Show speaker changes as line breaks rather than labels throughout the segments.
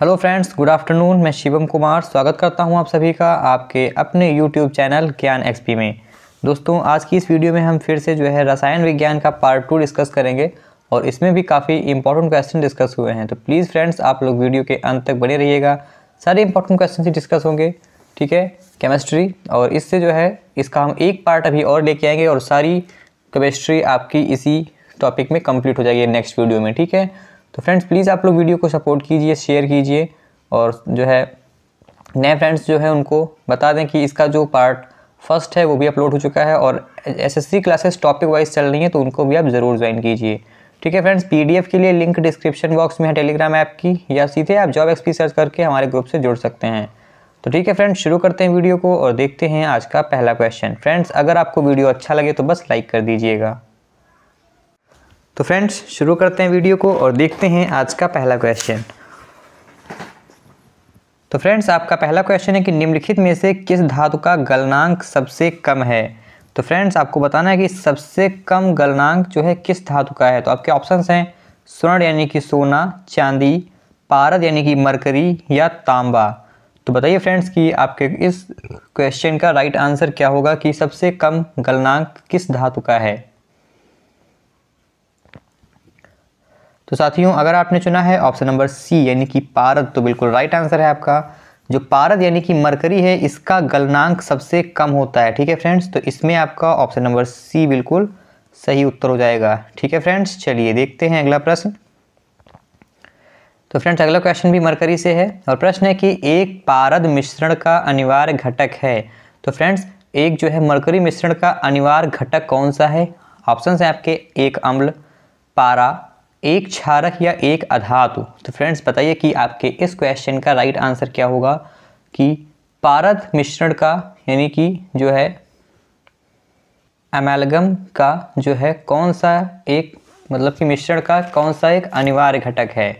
hello friends good afternoon मैं शिवम कुमार स्वागत करता हूं आप सभी का आपके अपने यूट्यूब चैनल ज्ञान एक्सपी में दोस्तों आज की इस वीडियो में हम फिर से जो है रसायन विज्ञान का पार्ट टू डिस्कस करेंगे और इसमें भी काफ़ी इंपॉर्टेंट क्वेश्चन डिस्कस हुए हैं तो प्लीज़ फ्रेंड्स आप लोग वीडियो के अंत तक बने रहिएगा सारे इंपॉर्टेंट क्वेश्चन ही डिस्कस होंगे ठीक है केमिस्ट्री और इससे जो है इसका हम एक पार्ट अभी और लेके आएंगे और सारी केमिस्ट्री आपकी इसी टॉपिक में कंप्लीट हो जाएगी नेक्स्ट वीडियो में ठीक है तो फ्रेंड्स प्लीज़ आप लोग वीडियो को सपोर्ट कीजिए शेयर कीजिए और जो है नए फ्रेंड्स जो है उनको बता दें कि इसका जो पार्ट फर्स्ट है वो भी अपलोड हो चुका है और एसएससी क्लासेस टॉपिक वाइज चल रही हैं तो उनको भी आप ज़रूर ज्वाइन कीजिए ठीक है फ्रेंड्स पीडीएफ के लिए लिंक डिस्क्रिप्शन बॉक्स में है टेलीग्राम ऐप की या सीधे आप जॉब एक्सपी सर्च करके हमारे ग्रुप से जुड़ सकते हैं तो ठीक है फ्रेंड्स शुरू करते हैं वीडियो को और देखते हैं आज का पहला क्वेश्चन फ्रेंड्स अगर आपको वीडियो अच्छा लगे तो बस लाइक कर दीजिएगा तो फ्रेंड्स शुरू करते हैं वीडियो को और देखते हैं आज का पहला क्वेश्चन तो फ्रेंड्स आपका पहला क्वेश्चन है कि निम्नलिखित में से किस धातु का गलनांक सबसे कम है तो फ्रेंड्स आपको बताना है कि सबसे कम गलनांक जो है किस धातु का है तो आपके ऑप्शन हैं स्वर्ण यानी कि सोना चांदी पारद यानी कि मरकरी या तांबा तो बताइए फ्रेंड्स कि आपके इस क्वेश्चन का राइट आंसर क्या होगा कि सबसे कम गलनांक किस धातु का है तो साथियों अगर आपने चुना है ऑप्शन नंबर सी यानी कि पारद तो बिल्कुल राइट आंसर है आपका जो पारद यानी कि मरकरी है इसका गलनांक सबसे कम होता है ठीक है फ्रेंड्स तो इसमें आपका ऑप्शन नंबर सी बिल्कुल सही उत्तर हो जाएगा ठीक है फ्रेंड्स चलिए देखते हैं अगला प्रश्न तो फ्रेंड्स अगला क्वेश्चन भी मरकरी से है और प्रश्न है कि एक पारद मिश्रण का अनिवार्य घटक है तो फ्रेंड्स एक जो है मरकरी मिश्रण का अनिवार्य घटक कौन सा है ऑप्शन है आपके एक अम्ल पारा एक क्षारक या एक अधातु तो फ्रेंड्स बताइए कि आपके इस क्वेश्चन का राइट आंसर क्या होगा कि पारद मिश्रण का यानी कि जो है एमेलगम का जो है कौन सा एक मतलब कि मिश्रण का कौन सा एक अनिवार्य घटक है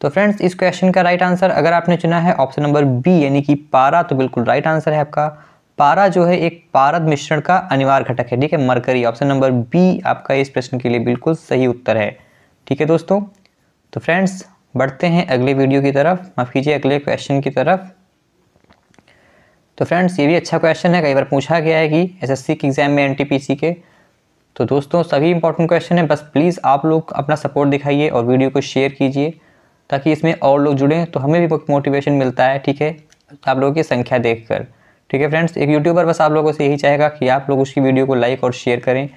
तो फ्रेंड्स इस क्वेश्चन का राइट आंसर अगर आपने चुना है ऑप्शन नंबर बी यानी कि पारा तो बिल्कुल राइट आंसर है आपका पारा जो है एक पारद मिश्रण का अनिवार्य घटक है ठीक है मरकरी ऑप्शन नंबर बी आपका इस प्रश्न के लिए बिल्कुल सही उत्तर है ठीक है दोस्तों तो फ्रेंड्स बढ़ते हैं अगले वीडियो की तरफ माफ़ कीजिए अगले क्वेश्चन की तरफ तो फ्रेंड्स ये भी अच्छा क्वेश्चन है कई बार पूछा गया है कि एसएससी के एग्ज़ाम में एनटीपीसी के तो दोस्तों सभी इंपॉर्टेंट क्वेश्चन है बस प्लीज़ आप लोग अपना सपोर्ट दिखाइए और वीडियो को शेयर कीजिए ताकि इसमें और लोग जुड़ें तो हमें भी मोटिवेशन मिलता है ठीक है आप लोगों की संख्या देखकर ठीक है फ्रेंड्स एक यूट्यूबर बस आप लोगों से यही चाहेगा कि आप लोग उसकी वीडियो को लाइक और शेयर करें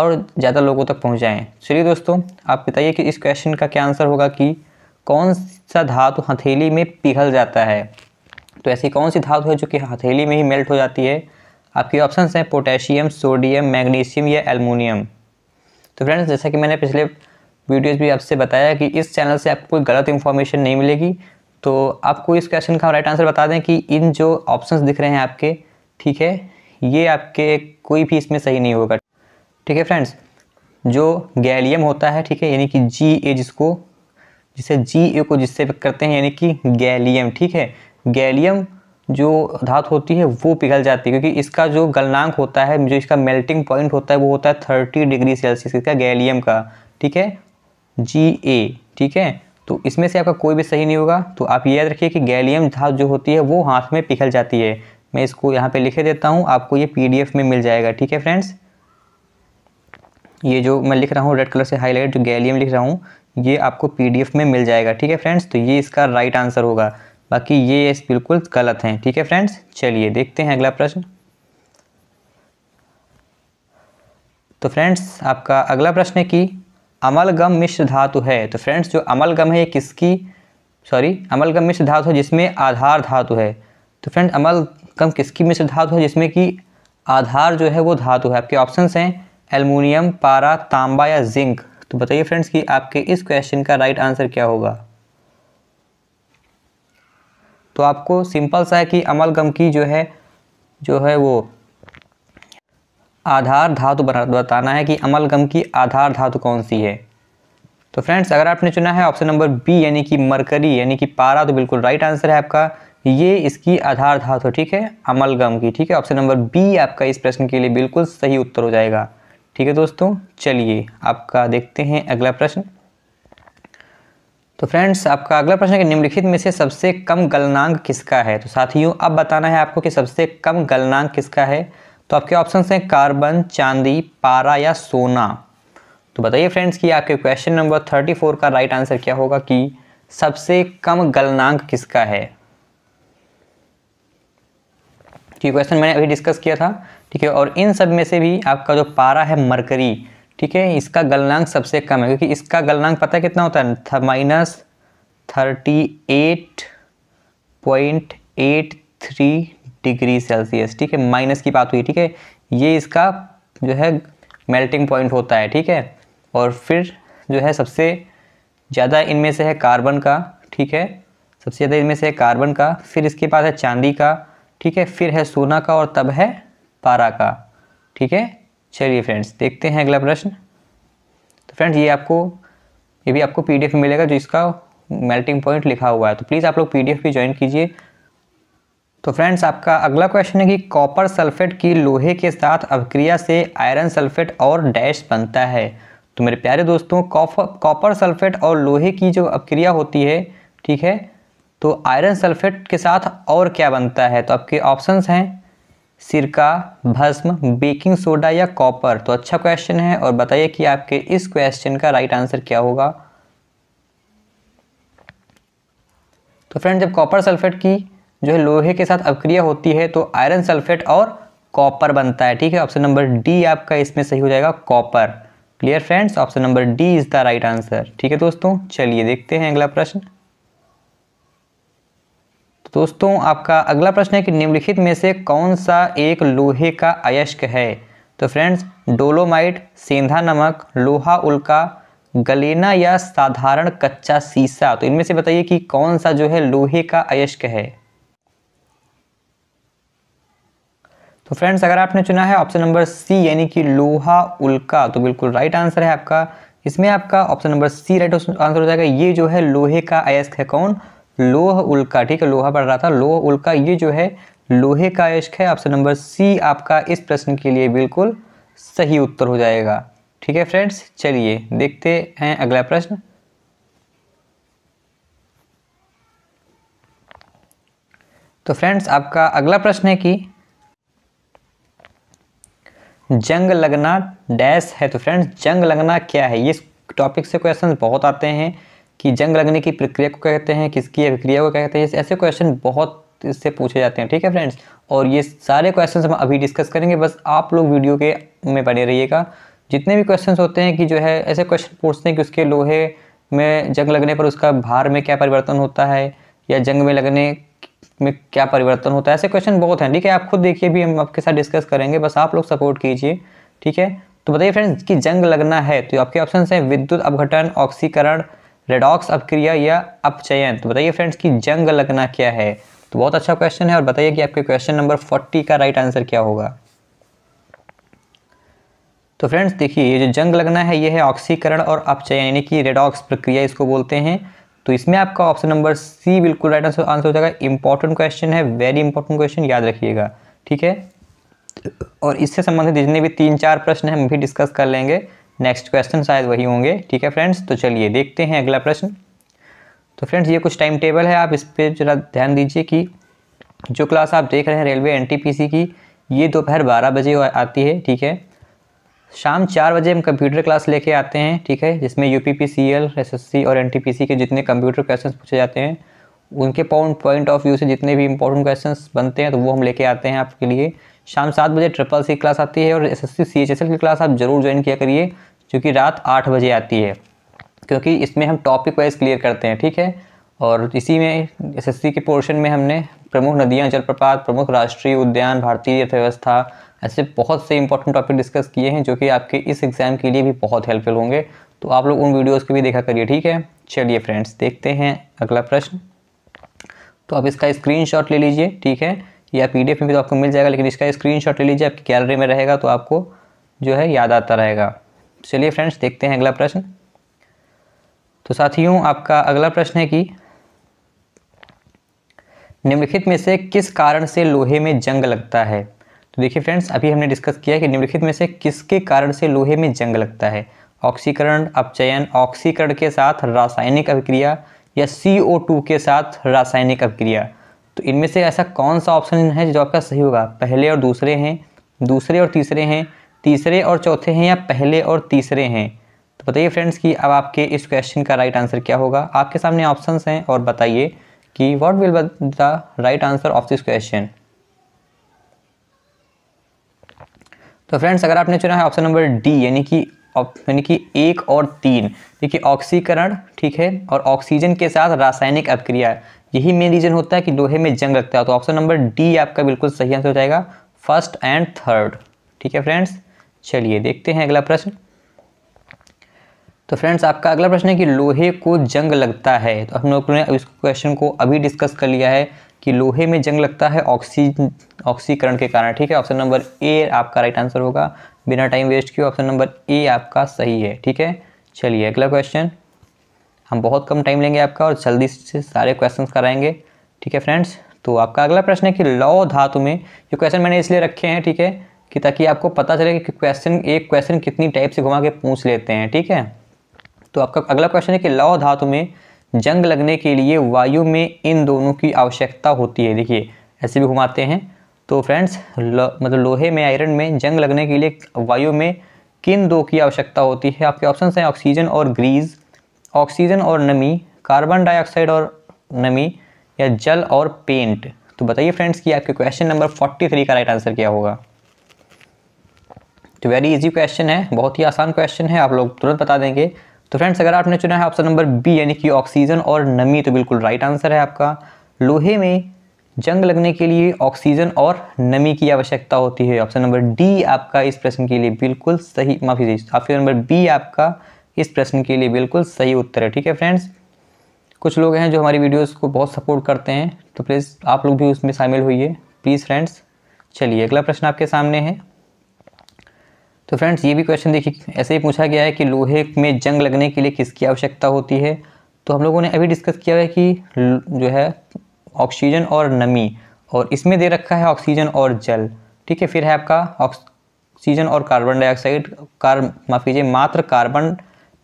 और ज़्यादा लोगों तक पहुँचाएँ चलिए दोस्तों आप बताइए कि इस क्वेश्चन का क्या आंसर होगा कि कौन सा धातु हथेली में पिघल जाता है तो ऐसी कौन सी धातु है जो कि हथेली में ही मेल्ट हो जाती है आपके ऑप्शन हैं पोटेशियम सोडियम मैग्नीशियम या एलमोनियम तो फ्रेंड्स जैसा कि मैंने पिछले वीडियोज़ भी आपसे बताया कि इस चैनल से आपको कोई गलत इन्फॉर्मेशन नहीं मिलेगी तो आपको इस क्वेश्चन का राइट आंसर बता दें कि इन जो ऑप्शंस दिख रहे हैं आपके ठीक है ये आपके कोई भी इसमें सही नहीं होगा ठीक है फ्रेंड्स जो गैलियम होता है ठीक है यानी कि जी ए जिसको जिसे जी ए को जिससे करते हैं यानी कि गैलियम ठीक है गैलियम जो धातु होती है वो पिघल जाती है क्योंकि इसका जो गलनांक होता है जो इसका मेल्टिंग पॉइंट होता है वो होता है थर्टी डिग्री सेल्सियस इसका गैलियम का ठीक है जी ए ठीक है तो इसमें से आपका कोई भी सही नहीं होगा तो आप याद रखिए कि गैलियम धातु जो होती है वो हाथ में पिघल जाती है मैं इसको यहाँ पे लिखे देता हूँ आपको ये पीडीएफ में मिल जाएगा ठीक है फ्रेंड्स ये जो मैं लिख रहा हूँ रेड कलर से हाईलाइट जो गैलियम लिख रहा हूँ ये आपको पीडीएफ में मिल जाएगा ठीक है फ्रेंड्स तो ये इसका राइट आंसर होगा बाकी ये बिल्कुल गलत हैं ठीक है फ्रेंड्स चलिए देखते हैं अगला प्रश्न तो फ्रेंड्स आपका अगला प्रश्न है कि अमलगम मिश्र धातु है तो फ्रेंड्स जो अमलगम है ये किसकी सॉरी अमलगम मिश्र धातु है जिसमें आधार धातु है तो फ्रेंड अमलगम किसकी मिश्र धातु है जिसमें कि आधार जो है वो धातु है आपके ऑप्शन हैं एलमोनियम पारा तांबा या जिंक तो बताइए फ्रेंड्स कि आपके इस क्वेश्चन का राइट आंसर क्या होगा तो आपको सिंपल सा है कि अमलगम की जो है जो है वो आधार धातु बताना है कि अमलगम की आधार धातु कौन सी है तो फ्रेंड्स अगर आपने चुना है ऑप्शन नंबर बी यानी कि मरकरी यानी कि पारा तो बिल्कुल राइट आंसर है आपका ये इसकी आधार धातु ठीक है अमलगम की ठीक है ऑप्शन नंबर बी आपका इस प्रश्न के लिए बिल्कुल सही उत्तर हो जाएगा ठीक है दोस्तों चलिए आपका देखते हैं अगला प्रश्न तो फ्रेंड्स आपका अगला प्रश्न है कि निम्नलिखित में से सबसे कम गलनांक किसका है तो साथियों अब बताना है आपको कि सबसे कम गलनांक किसका है तो आपके ऑप्शन हैं कार्बन चांदी पारा या सोना तो बताइए फ्रेंड्स कि आपके क्वेश्चन नंबर थर्टी फोर का राइट आंसर क्या होगा कि सबसे कम गलनांक किसका है ठीक क्वेश्चन मैंने अभी डिस्कस किया था ठीक है और इन सब में से भी आपका जो पारा है मरकरी ठीक है इसका गलनांक सबसे कम है क्योंकि इसका गलनांक पता है कितना होता है minus thirty eight point eight three degree Celsius ठीक है माइनस की बात हुई ठीक है ये इसका जो है मेल्टिंग पॉइंट होता है ठीक है और फिर जो है सबसे ज़्यादा इनमें से है कार्बन का ठीक है सबसे ज़्यादा इनमें से है कार्बन का फिर इसके बाद है चांदी का ठीक है फिर है सोना का और तब है पारा का ठीक है चलिए फ्रेंड्स देखते हैं अगला प्रश्न तो फ्रेंड्स ये आपको ये भी आपको पीडीएफ मिलेगा मिलेगा इसका मेल्टिंग पॉइंट लिखा हुआ है तो प्लीज़ आप लोग पीडीएफ भी ज्वाइन कीजिए तो फ्रेंड्स आपका अगला क्वेश्चन है कि कॉपर सल्फेट की लोहे के साथ अभिक्रिया से आयरन सल्फेट और डैश बनता है तो मेरे प्यारे दोस्तों कॉपर सल्फेट और लोहे की जो अभिक्रिया होती है ठीक है तो आयरन सल्फेट के साथ और क्या बनता है तो आपके ऑप्शंस हैं सिरका भस्म बेकिंग सोडा या कॉपर तो अच्छा क्वेश्चन है और बताइए कि आपके इस क्वेश्चन का राइट आंसर क्या होगा तो फ्रेंड जब कॉपर सल्फेट की जो है लोहे के साथ अवक्रिया होती है तो आयरन सल्फेट और कॉपर बनता है ठीक है ऑप्शन नंबर डी आपका इसमें सही हो जाएगा copper clear friends option number D is the right answer ठीक है दोस्तों चलिए देखते हैं अगला प्रश्न तो दोस्तों आपका अगला प्रश्न है कि निम्नलिखित में से कौन सा एक लोहे का अयस्क है तो फ्रेंड्स डोलोमाइट सेंधा नमक लोहा उल्का गलेना या साधारण कच्चा सीसा तो इनमें से बताइए कि कौन सा जो है लोहे का अयस्क है तो फ्रेंड्स अगर आपने चुना है ऑप्शन नंबर सी यानी कि लोहा उल्का तो बिल्कुल राइट आंसर है आपका इसमें आपका option number C right answer हो जाएगा ये जो है लोहे का अयस्क है कौन लोह उल्का ठीक है लोहा पढ़ रहा था लोह उल्का ये जो है लोहे का अयस्क है ऑप्शन नंबर सी आपका इस प्रश्न के लिए बिल्कुल सही उत्तर हो जाएगा ठीक है फ्रेंड्स चलिए देखते हैं अगला प्रश्न तो फ्रेंड्स आपका अगला प्रश्न है कि जंग लगना डैश है तो फ्रेंड्स जंग लगना क्या है ये टॉपिक से क्वेश्चन बहुत आते हैं कि जंग लगने की प्रक्रिया को कहते हैं किसकी अभिक्रिया को कहते हैं ऐसे क्वेश्चन बहुत इससे पूछे जाते हैं ठीक है फ्रेंड्स और ये सारे क्वेश्चन हम अभी डिस्कस करेंगे बस आप लोग वीडियो के में बने रहिएगा जितने भी क्वेश्चन होते हैं कि जो है ऐसे क्वेश्चन पूछते हैं कि उसके लोहे में जंग लगने पर उसका भार में क्या परिवर्तन होता है या जंग में लगने में क्या परिवर्तन होता है ऐसे क्वेश्चन बहुत हैं ठीक है आप खुद देखिए भी हम आपके साथ डिस्कस करेंगे बस आप लोग सपोर्ट कीजिए ठीक है तो बताइए फ्रेंड्स कि जंग लगना है तो आपके ऑप्शन हैं विद्युत अपघटन ऑक्सीकरण रेडॉक्स अपक्रिया या अपचयन तो बताइए फ्रेंड्स कि जंग लगना क्या है तो बहुत अच्छा क्वेश्चन है और बताइए कि आपके क्वेश्चन नंबर फोर्टी का राइट आंसर क्या होगा तो फ्रेंड्स देखिए ये जो जंग लगना है ये है ऑक्सीकरण और अपचयन यानी कि रेडॉक्स प्रक्रिया इसको बोलते हैं तो इसमें आपका ऑप्शन नंबर सी बिल्कुल राइट आंसर आंसर हो जाएगा इंपॉर्टेंट क्वेश्चन है वेरी इंपॉर्टेंट क्वेश्चन याद रखिएगा ठीक है और इससे संबंधित जितने भी तीन चार प्रश्न हैं हम भी डिस्कस कर लेंगे नेक्स्ट क्वेश्चन शायद वही होंगे ठीक है फ्रेंड्स तो चलिए देखते हैं अगला प्रश्न तो फ्रेंड्स ये कुछ टाइम टेबल है आप इस पर जरा ध्यान दीजिए कि जो क्लास आप देख रहे हैं रेलवे एनटीपीसी की ये दोपहर बारह बजे आती है ठीक है शाम चार बजे हम कंप्यूटर क्लास लेके आते हैं ठीक है जिसमें U P P C L S S C और एन टी पी सी के जितने कंप्यूटर क्वेश्चन पूछे जाते हैं उनके पॉइंट पॉइंट ऑफ व्यू से जितने भी इंपॉर्टेंट क्वेश्चन बनते हैं तो वो हम लेके आते हैं आपके लिए शाम सात बजे ट्रिपल सी क्लास आती है और S S C C H S L की क्लास आप जरूर ज्वाइन किया करिए क्योंकि रात आठ बजे आती है क्योंकि इसमें हम टॉपिक वाइज क्लियर करते हैं ठीक है और इसी में एस एस सी के पोर्शन में हमने प्रमुख नदियाँ जलप्रपात प्रमुख राष्ट्रीय उद्यान भारतीय अर्थव्यवस्था ऐसे बहुत से इंपॉर्टेंट टॉपिक डिस्कस किए हैं जो कि आपके इस एग्ज़ाम के लिए भी बहुत हेल्पफुल होंगे तो आप लोग उन वीडियोज़ को भी देखा करिए ठीक है चलिए फ्रेंड्स देखते हैं अगला प्रश्न तो आप इसका स्क्रीनशॉट ले लीजिए ठीक है या पीडीएफ में भी तो आपको मिल जाएगा लेकिन इसका स्क्रीनशॉट ले लीजिए आपकी गैलरी में रहेगा तो आपको जो है याद आता रहेगा चलिए फ्रेंड्स देखते हैं अगला प्रश्न तो साथियों आपका अगला प्रश्न है कि निम्नलिखित में से किस कारण से लोहे में जंग लगता है देखिए फ्रेंड्स अभी हमने डिस्कस किया कि निम्नलिखित में से किसके कारण से लोहे में जंग लगता है ऑक्सीकरण अपचयन ऑक्सीकरण के साथ रासायनिक अभिक्रिया या टू के साथ रासायनिक अभिक्रिया तो इनमें से ऐसा कौन सा ऑप्शन है जो आपका सही होगा पहले और दूसरे हैं दूसरे और तीसरे हैं तीसरे और चौथे हैं या पहले और तीसरे हैं तो बताइए फ्रेंड्स कि अब आपके इस क्वेश्चन का राइट आंसर क्या होगा आपके सामने ऑप्शंस हैं और बताइए कि what will the right answer of this question तो फ्रेंड्स अगर आपने चुना है ऑप्शन नंबर डी यानी कि यानी कि एक और तीन देखिए ऑक्सीकरण ठीक है और ऑक्सीजन के साथ रासायनिक अपक्रिया यही मेन रीजन होता है कि लोहे में जंग लगता है तो ऑप्शन नंबर डी आपका बिल्कुल सही आंसर हो जाएगा फर्स्ट एंड थर्ड ठीक है फ्रेंड्स चलिए देखते हैं अगला प्रश्न तो फ्रेंड्स आपका अगला प्रश्न है कि लोहे को जंग लगता है तो हम लोगों ने इस क्वेश्चन को अभी डिस्कस कर लिया है कि लोहे में जंग लगता है ऑक्सीजन ऑक्सीकरण के कारण ठीक है ऑप्शन नंबर ए आपका राइट आंसर होगा बिना टाइम वेस्ट किए ऑप्शन नंबर ए आपका सही है ठीक है चलिए अगला क्वेश्चन हम बहुत कम टाइम लेंगे आपका और जल्दी से सारे क्वेश्चन कराएंगे ठीक है फ्रेंड्स तो आपका अगला प्रश्न है कि लौ धातु में जो क्वेश्चन मैंने इसलिए रखे हैं ठीक है कि ताकि आपको पता चले कि क्वेश्चन एक क्वेश्चन कितनी टाइप से घुमा के पूछ लेते हैं ठीक है तो आपका अगला क्वेश्चन है कि लौ धातु में जंग लगने के लिए वायु में इन दोनों की आवश्यकता होती है देखिए ऐसे भी घुमाते हैं तो फ्रेंड्स लो, मतलब लोहे में आयरन में जंग लगने के लिए वायु में किन दो की आवश्यकता होती है आपके ऑप्शन हैं ऑक्सीजन और ग्रीज ऑक्सीजन और नमी कार्बन डाइऑक्साइड और नमी या जल और पेंट तो बताइए फ्रेंड्स कि आपके क्वेश्चन नंबर फोर्टी थ्री का राइट आंसर क्या होगा तो वेरी इजी क्वेश्चन है बहुत ही आसान क्वेश्चन है आप लोग तुरंत बता देंगे तो फ्रेंड्स अगर आपने चुना है ऑप्शन नंबर बी यानी कि ऑक्सीजन और नमी तो बिल्कुल राइट आंसर है आपका लोहे में जंग लगने के लिए ऑक्सीजन और नमी की आवश्यकता होती है ऑप्शन नंबर डी आपका इस प्रश्न के लिए बिल्कुल सही माफी ऑप्शन नंबर बी आपका इस प्रश्न के लिए बिल्कुल सही उत्तर है ठीक है फ्रेंड्स कुछ लोग हैं जो हमारी वीडियोस को बहुत सपोर्ट करते हैं तो प्लीज़ आप लोग भी उसमें शामिल होइए प्लीज़ फ्रेंड्स चलिए अगला प्रश्न आपके सामने है तो फ्रेंड्स ये भी क्वेश्चन देखिए ऐसे ही पूछा गया है कि लोहे में जंग लगने के लिए किसकी आवश्यकता होती है तो हम लोगों ने अभी डिस्कस किया है कि जो है ऑक्सीजन और नमी और इसमें दे रखा है ऑक्सीजन और जल ठीक है फिर है आपका ऑक्सीजन और कार्बन डाइऑक्साइड कार माफ कीजिए मात्र कार्बन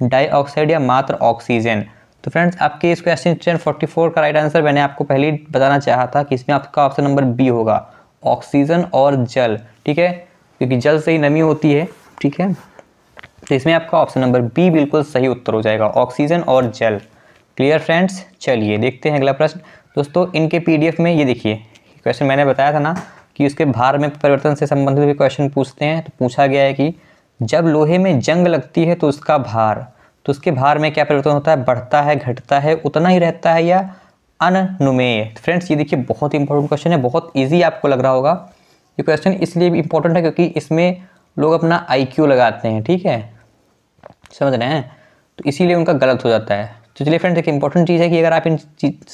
डाइऑक्साइड या मात्र ऑक्सीजन तो फ्रेंड्स आपके इस क्वेश्चन फोर्टी फोर का राइट आंसर मैंने आपको पहले बताना चाहा था कि इसमें आपका ऑप्शन नंबर बी होगा ऑक्सीजन और जल ठीक है क्योंकि जल से ही नमी होती है ठीक है तो इसमें आपका ऑप्शन नंबर बी बिल्कुल सही उत्तर हो जाएगा ऑक्सीजन और जल क्लियर फ्रेंड्स चलिए देखते हैं अगला प्रश्न दोस्तों इनके पीडीएफ में ये देखिए क्वेश्चन मैंने बताया था ना कि उसके भार में परिवर्तन से संबंधित भी क्वेश्चन पूछते हैं तो पूछा गया है कि जब लोहे में जंग लगती है तो उसका भार तो उसके भार में क्या परिवर्तन होता है बढ़ता है घटता है उतना ही रहता है या अनुमेय फ्रेंड्स ये देखिए बहुत इंपॉर्टेंट क्वेश्चन है बहुत ईजी आपको लग रहा होगा ये क्वेश्चन इसलिए भी इम्पोर्टेंट है क्योंकि इसमें लोग अपना क्यू लगाते हैं ठीक है समझ रहे हैं तो इसीलिए उनका गलत हो जाता है तो चलिए फ्रेंड देखिए इंपॉर्टेंट चीज़ है कि अगर आप इन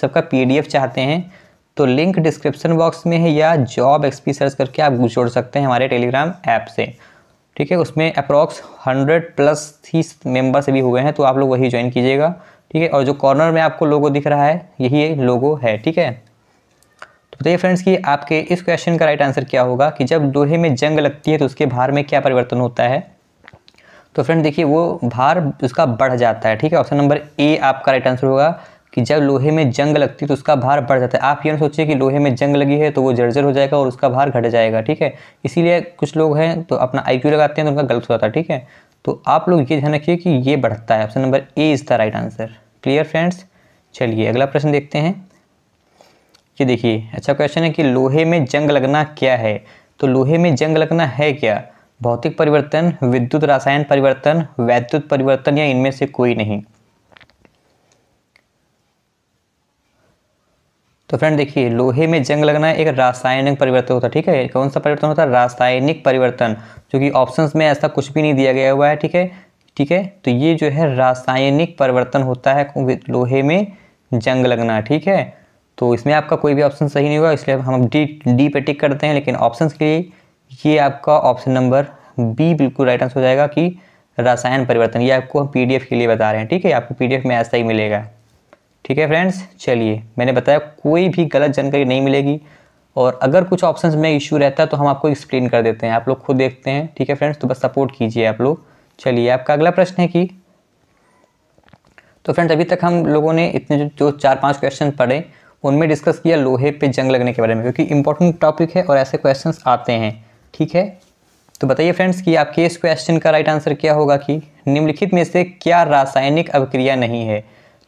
सबका पी चाहते हैं तो लिंक डिस्क्रिप्शन बॉक्स में है या जॉब एक्सपी सर्च करके आप जोड़ सकते हैं हमारे टेलीग्राम ऐप से ठीक है उसमें अप्रॉक्स हंड्रेड प्लस ही मेम्बर्स भी हुए हैं तो आप लोग वही ज्वाइन कीजिएगा ठीक है और जो कॉर्नर में आपको लोगो दिख रहा है यही लोगो है ठीक है तो बताइए फ्रेंड्स कि आपके इस क्वेश्चन का राइट आंसर क्या होगा कि जब लोहे में जंग लगती है तो उसके भार में क्या परिवर्तन होता है तो फ्रेंड देखिए वो भार उसका बढ़ जाता है ठीक है ऑप्शन नंबर ए आपका राइट आंसर होगा कि जब लोहे में जंग लगती है तो उसका भार बढ़ जाता है आप ये ना सोचिए कि लोहे में जंग लगी है तो वो जर्जर हो जाएगा और उसका भार घट जाएगा ठीक है इसीलिए कुछ लोग हैं तो अपना आई लगाते हैं तो उनका गलत हो जाता है ठीक है तो आप लोग ये ध्यान रखिए कि ये बढ़ता है option number A is the right answer clear friends चलिए अगला प्रश्न देखते हैं ये देखिए अच्छा क्वेश्चन है कि लोहे में जंग लगना क्या है तो लोहे में जंग लगना है क्या भौतिक परिवर्तन विद्युत रासायन परिवर्तन वैद्युत परिवर्तन या इनमें से कोई नहीं तो फ्रेंड देखिए लोहे में जंग लगना एक रासायनिक परिवर्तन होता है ठीक है कौन सा परिवर्तन होता है रासायनिक परिवर्तन जो कि ऑप्शन में ऐसा कुछ भी नहीं दिया गया हुआ है ठीक है ठीक है तो ये जो है रासायनिक परिवर्तन होता है लोहे में जंग लगना ठीक है तो इसमें आपका कोई भी ऑप्शन सही नहीं होगा इसलिए हम डी डी पे टिक करते हैं लेकिन ऑप्शन के लिए ये आपका ऑप्शन नंबर बी बिल्कुल राइट आंसर हो जाएगा कि रसायन परिवर्तन ये आपको हम पी के लिए बता रहे हैं ठीक है आपको पी में ऐसा ही मिलेगा ठीक है फ्रेंड्स चलिए मैंने बताया कोई भी गलत जानकारी नहीं मिलेगी और अगर कुछ ऑप्शंस में इशू रहता है तो हम आपको एक्सप्लेन कर देते हैं आप लोग खुद देखते हैं ठीक है फ्रेंड्स तो बस सपोर्ट कीजिए आप लोग चलिए आपका अगला प्रश्न है कि तो फ्रेंड्स अभी तक हम लोगों ने इतने जो चार पांच क्वेश्चन पढ़े उनमें डिस्कस किया लोहे पे जंग लगने के बारे में क्योंकि इंपॉर्टेंट टॉपिक है और ऐसे क्वेश्चंस आते हैं ठीक है तो बताइए फ्रेंड्स कि आपके इस क्वेश्चन का राइट आंसर क्या होगा कि निम्नलिखित में से क्या रासायनिक अभिक्रिया नहीं है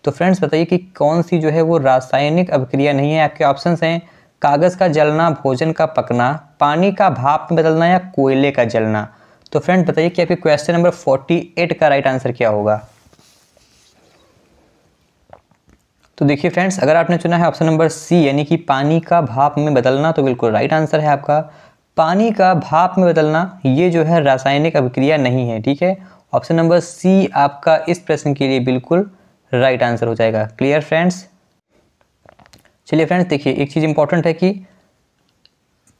तो फ्रेंड्स बताइए कि कौन सी जो है वो रासायनिक अभिक्रिया नहीं है आपके ऑप्शन हैं कागज़ का जलना भोजन का पकना पानी का भाप में बदलना या कोयले का जलना तो फ्रेंड्स बताइए कि आपके क्वेश्चन नंबर 48 का राइट आंसर क्या होगा तो देखिए फ्रेंड्स अगर आपने चुना है ऑप्शन नंबर सी यानी कि पानी का भाप में बदलना तो बिल्कुल राइट आंसर है आपका पानी का भाप में बदलना ये जो है रासायनिक अभिक्रिया नहीं है ठीक है ऑप्शन नंबर सी आपका इस प्रश्न के लिए बिल्कुल राइट आंसर हो जाएगा क्लियर फ्रेंड्स चलिए फ्रेंड्स देखिए एक चीज़ इंपॉर्टेंट है कि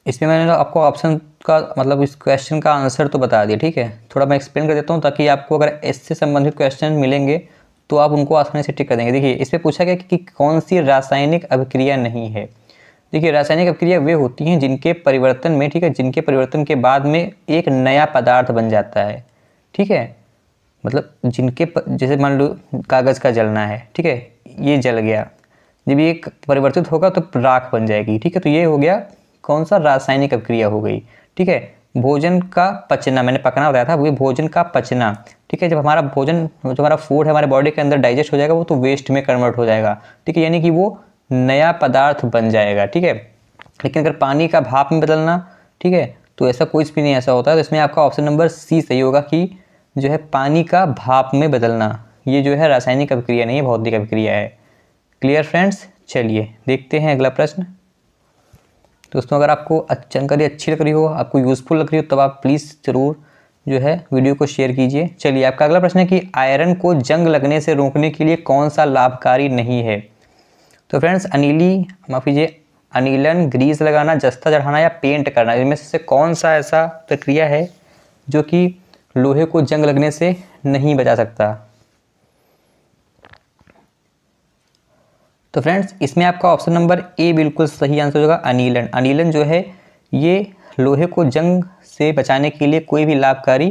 इसमें मैंने आपको ऑप्शन का मतलब इस क्वेश्चन का आंसर तो बता दिया ठीक है थोड़ा मैं एक्सप्लेन कर देता हूँ ताकि आपको अगर इससे संबंधित क्वेश्चन मिलेंगे तो आप उनको आसानी से टिक कर देंगे देखिए इस पर पूछा गया कि, कि कौन सी रासायनिक अभिक्रिया नहीं है देखिए रासायनिक अभिक्रिया वे होती हैं जिनके परिवर्तन में ठीक है जिनके परिवर्तन के बाद में एक नया पदार्थ बन जाता है ठीक है मतलब जिनके प, जैसे मान लो कागज़ का जलना है ठीक है ये जल गया जब ये परिवर्तित होगा तो राख बन जाएगी ठीक है तो ये हो गया कौन सा रासायनिक अभिक्रिया हो गई ठीक है भोजन का पचना मैंने पकना बताया था वो भोजन का पचना ठीक है जब हमारा भोजन जो हमारा फूड है हमारे बॉडी के अंदर डाइजेस्ट हो जाएगा वो तो वेस्ट में कन्वर्ट हो जाएगा ठीक है यानी कि वो नया पदार्थ बन जाएगा ठीक है लेकिन अगर पानी का भाप में बदलना ठीक है तो ऐसा कुछ भी नहीं ऐसा होता है तो इसमें आपका ऑप्शन नंबर सी सही होगा कि जो है पानी का भाप में बदलना ये जो है रासायनिक अभिक्रिया नहीं है भौतिक अभिक्रिया है क्लियर फ्रेंड्स चलिए देखते हैं अगला प्रश्न दोस्तों अगर आपको जानकारी अच्छी लग रही हो आपको यूज़फुल लग रही हो तब आप प्लीज़ ज़रूर जो है वीडियो को शेयर कीजिए चलिए आपका अगला प्रश्न है कि आयरन को जंग लगने से रोकने के लिए कौन सा लाभकारी नहीं है तो फ्रेंड्स अनिली माफ कीजिए अनिलन ग्रीस लगाना जस्ता चढ़ाना या पेंट करना इनमें से कौन सा ऐसा प्रक्रिया है जो कि लोहे को जंग लगने से नहीं बचा सकता तो फ्रेंड्स इसमें आपका ऑप्शन नंबर ए बिल्कुल सही आंसर होगा अनिलन अनिलन जो है ये लोहे को जंग से बचाने के लिए कोई भी लाभकारी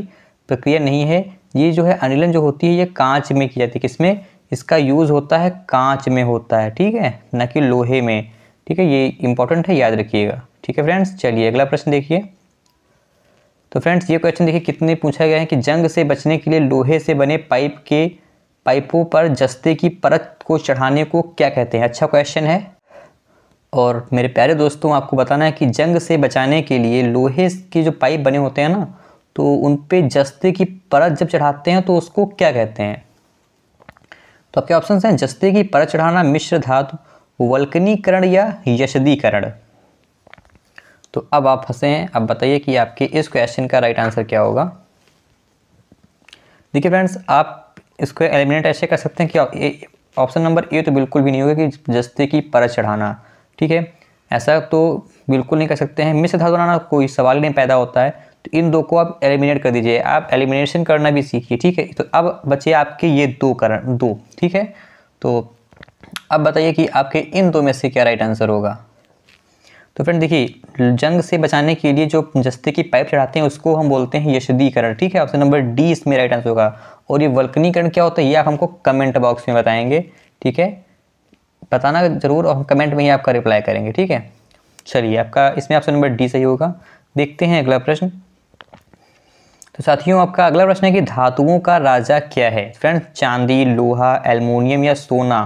प्रक्रिया नहीं है ये जो है अनिलन जो होती है ये कांच में की जाती है किसमें इसका यूज़ होता है कांच में होता है ठीक है ना कि लोहे में ठीक है ये इंपॉर्टेंट है याद रखिएगा ठीक है फ्रेंड्स चलिए अगला प्रश्न देखिए तो फ्रेंड्स ये क्वेश्चन देखिए कितने पूछा गया है कि जंग से बचने के लिए लोहे से बने पाइप के पाइपों पर जस्ते की परत को चढ़ाने को क्या कहते हैं अच्छा क्वेश्चन है और मेरे प्यारे दोस्तों आपको बताना है कि जंग से बचाने के लिए लोहे के जो पाइप बने होते हैं ना तो उन पर जस्ते की परत जब चढ़ाते हैं तो उसको क्या कहते हैं तो आपके ऑप्शन हैं जस्ते की परत चढ़ाना मिश्र धातु वल्कनीकरण या यशदीकरण तो अब आप फंसे हैं अब बताइए कि आपके इस क्वेश्चन का राइट आंसर क्या होगा देखिए फ्रेंड्स आप इसको एलिमिनेट ऐसे कर सकते हैं कि ऑप्शन नंबर ए तो बिल्कुल भी नहीं होगा कि जस्ते की परत चढ़ाना ठीक है ऐसा तो बिल्कुल नहीं कर सकते हैं मिश्र धातु बनाना कोई सवाल नहीं पैदा होता है तो इन दो को आप एलिमिनेट कर दीजिए आप एलिमिनेशन करना भी सीखिए ठीक है तो अब बचे आपके ये दो करण दो ठीक है तो अब बताइए कि आपके इन दो में से क्या राइट आंसर होगा तो फ्रेंड देखिए जंग से बचाने के लिए जो जस्ते की पाइप चढ़ाते हैं उसको हम बोलते हैं यशदीकरण ठीक है ऑप्शन नंबर डी इसमें राइट आंसर होगा और ये वल्कनीकरण क्या होता है ये आप हमको कमेंट बॉक्स में बताएंगे ठीक है बताना ज़रूर और कमेंट में ही आपका रिप्लाई करेंगे ठीक है चलिए आपका इसमें ऑप्शन नंबर डी सही होगा देखते हैं अगला प्रश्न तो साथियों आपका अगला प्रश्न है कि धातुओं का राजा क्या है फ्रेंड्स चांदी लोहा एलमोनियम या सोना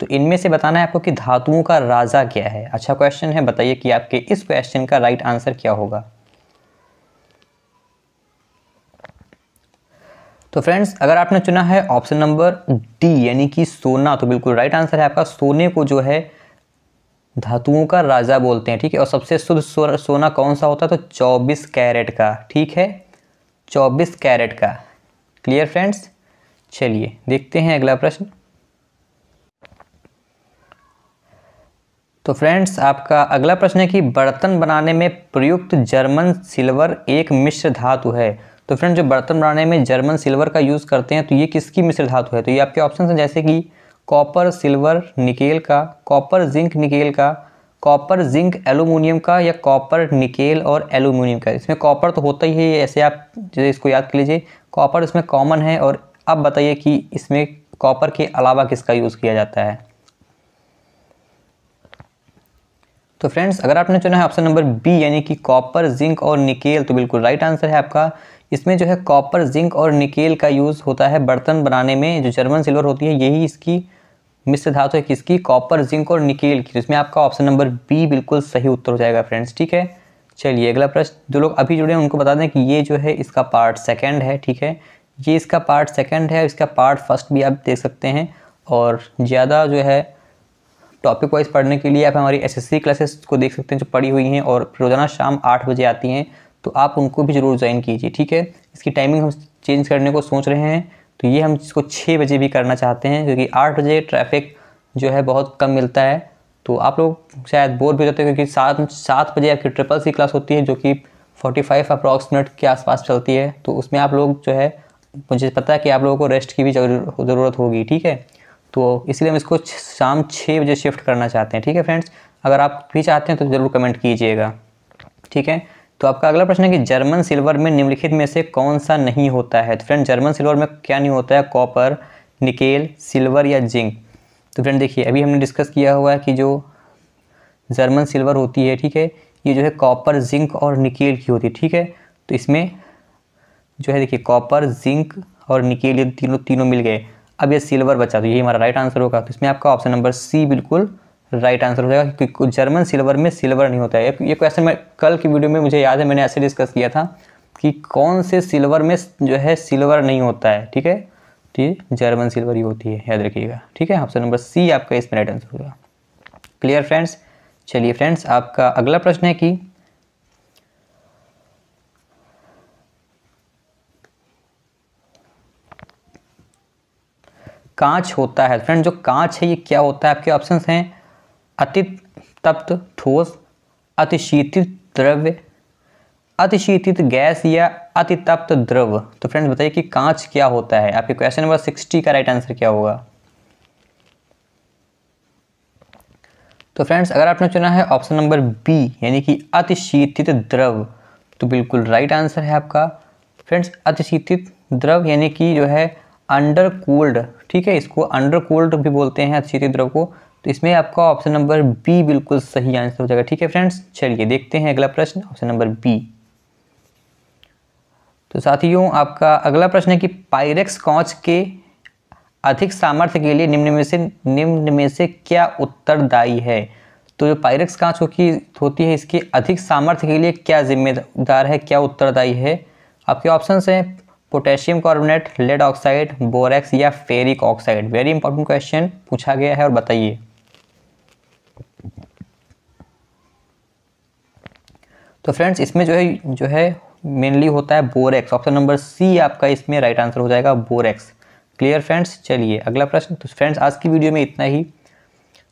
तो इनमें से बताना है आपको कि धातुओं का राजा क्या है अच्छा क्वेश्चन है बताइए कि आपके इस क्वेश्चन का राइट आंसर क्या होगा तो फ्रेंड्स अगर आपने चुना है ऑप्शन नंबर डी यानी कि सोना तो बिल्कुल राइट आंसर है आपका सोने को जो है धातुओं का राजा बोलते हैं ठीक है और सबसे शुद्ध सोना कौन सा होता है तो चौबीस कैरेट का ठीक है चौबीस कैरेट का क्लियर फ्रेंड्स चलिए देखते हैं अगला प्रश्न तो फ्रेंड्स आपका अगला प्रश्न है कि बर्तन बनाने में प्रयुक्त जर्मन सिल्वर एक मिश्र धातु है तो फ्रेंड जो बर्तन बनाने में जर्मन सिल्वर का यूज़ करते हैं तो ये किसकी मिश्र धातु है तो ये आपके ऑप्शन हैं जैसे कि कॉपर सिल्वर निकेल का कॉपर जिंक निकेल का कॉपर जिंक एलुमिनियम का या कॉपर निकेल और एलुमिनियम का इसमें कॉपर तो होता ही है ऐसे आप जो इसको याद कर लीजिए कॉपर इसमें कॉमन है और अब बताइए कि इसमें कॉपर के अलावा किसका यूज़ किया जाता है तो फ्रेंड्स अगर आपने चुना है ऑप्शन नंबर बी यानी कि कॉपर जिंक और निकेल तो बिल्कुल राइट आंसर है आपका इसमें जो है कॉपर जिंक और निकेल का यूज़ होता है बर्तन बनाने में जो जर्मन सिल्वर होती है यही इसकी मिश्र धातु है किसकी कॉपर जिंक और निकेल की जिसमें आपका ऑप्शन नंबर बी बिल्कुल सही उत्तर हो जाएगा फ्रेंड्स ठीक है चलिए अगला प्रश्न जो लोग अभी जुड़े हैं उनको बता दें कि ये जो है इसका पार्ट सेकेंड है ठीक है ये इसका पार्ट सेकेंड है इसका पार्ट फर्स्ट भी आप देख सकते हैं और ज़्यादा जो है टॉपिक वाइज पढ़ने के लिए आप हमारी एसएससी क्लासेस को देख सकते हैं जो पढ़ी हुई हैं और रोज़ाना शाम आठ बजे आती हैं तो आप उनको भी ज़रूर ज्वाइन कीजिए ठीक है इसकी टाइमिंग हम चेंज करने को सोच रहे हैं तो ये हम इसको छः बजे भी करना चाहते हैं क्योंकि आठ बजे ट्रैफिक जो है बहुत कम मिलता है तो आप लोग शायद बोर भी होते हैं क्योंकि सात सात बजे आपकी ट्रिपल सी क्लास होती है जो कि फोर्टी फाइव अप्रॉक्स मिनट के आसपास चलती है तो उसमें आप लोग जो है मुझे पता है कि आप लोगों को रेस्ट की भी ज़रूरत होगी ठीक है तो इसलिए हम इसको शाम छः बजे शिफ्ट करना चाहते हैं ठीक है फ्रेंड्स अगर आप भी चाहते हैं तो ज़रूर कमेंट कीजिएगा ठीक है तो आपका अगला प्रश्न है कि जर्मन सिल्वर में निम्नलिखित में से कौन सा नहीं होता है तो फ्रेंड जर्मन सिल्वर में क्या नहीं होता है कॉपर निकेल सिल्वर या जिंक तो फ्रेंड देखिए अभी हमने डिस्कस किया हुआ है कि जो जर्मन सिल्वर होती है ठीक है ये जो है कॉपर जिंक और निकेल की होती है ठीक है तो इसमें जो है देखिए कॉपर जिंक और निकेल ये तीनों तीनों मिल गए अब ये सिल्वर बचा तो यही हमारा राइट आंसर होगा तो इसमें आपका ऑप्शन नंबर सी बिल्कुल राइट आंसर हो जाएगा क्योंकि जर्मन सिल्वर में सिल्वर नहीं होता है ये क्वेश्चन मैं कल की वीडियो में मुझे याद है मैंने ऐसे डिस्कस किया था कि कौन से सिल्वर में जो है सिल्वर नहीं होता है ठीक है ठीक जर्मन सिल्वर ही होती है याद रखिएगा ठीक है ऑप्शन नंबर सी आपका इसमें राइट आंसर होगा क्लियर फ्रेंड्स चलिए फ्रेंड्स आपका अगला प्रश्न है कि कांच होता है फ्रेंड जो कांच है ये क्या होता है आपके ऑप्शंस हैं अति तप्त ठोस अतिशीतित द्रव्य अतिशीतित गैस या तप्त द्रव तो फ्रेंड्स बताइए कि कांच क्या होता है आपके क्वेश्चन नंबर सिक्सटी का राइट आंसर क्या होगा तो फ्रेंड्स अगर आपने चुना है ऑप्शन नंबर बी यानी कि अतिशीतित द्रव तो बिल्कुल राइट आंसर है आपका फ्रेंड्स अतिशीतित द्रव यानी कि जो है अंडर कोल्ड ठीक है इसको अंडर कोल्ड भी बोलते हैं अतिशीतित द्रव को तो इसमें आपका ऑप्शन नंबर बी बिल्कुल सही आंसर हो जाएगा ठीक है फ्रेंड्स चलिए देखते हैं अगला प्रश्न ऑप्शन नंबर बी तो साथियों आपका अगला प्रश्न है कि पायरेक्स कौच के अधिक सामर्थ्य के लिए निम्न में से निम्न में से क्या उत्तरदायी है तो जो पायरेक्स कांच की होती है इसके अधिक सामर्थ्य के लिए क्या जिम्मेदार है क्या उत्तरदायी है आपके ऑप्शन हैं potassium carbonate lead oxide borax या ferric oxide very important question पूछा गया है और बताइए तो फ्रेंड्स इसमें जो है जो है मेनली होता है बोरेक्स ऑप्शन नंबर सी आपका इसमें राइट आंसर हो जाएगा बोरेक्स क्लियर फ्रेंड्स चलिए अगला प्रश्न तो फ्रेंड्स आज की वीडियो में इतना ही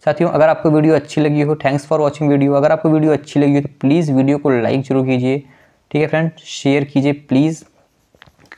साथियों अगर आपको वीडियो अच्छी लगी हो थैंक्स फॉर वॉचिंग वीडियो अगर आपको वीडियो अच्छी लगी हो तो प्लीज़ वीडियो को लाइक जरूर कीजिए ठीक है फ्रेंड्स शेयर कीजिए प्लीज़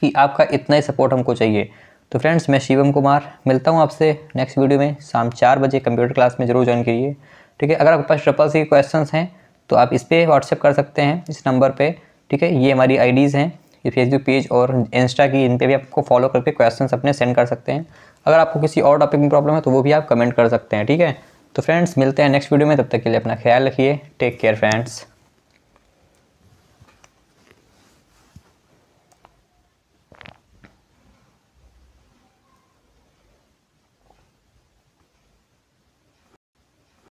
कि आपका इतना ही सपोर्ट हमको चाहिए तो फ्रेंड्स मैं शिवम कुमार मिलता हूँ आपसे नेक्स्ट वीडियो में शाम चार बजे कंप्यूटर क्लास में जरूर ज्वाइन करिए ठीक है अगर आपके पास ट्रिपल सी क्वेश्चन हैं तो आप इस पर व्हाट्सएप कर सकते हैं इस नंबर पर ठीक है ये हमारी आई हैं ये फेसबुक पेज और इंस्टा की इन पर भी आपको फॉलो करके क्वेश्चन अपने सेंड कर सकते हैं अगर आपको किसी और टॉपिक में प्रॉब्लम है तो वो भी आप कमेंट कर सकते हैं ठीक है तो फ्रेंड्स मिलते हैं नेक्स्ट वीडियो में तब तक के लिए अपना ख्याल रखिए टेक केयर फ्रेंड्स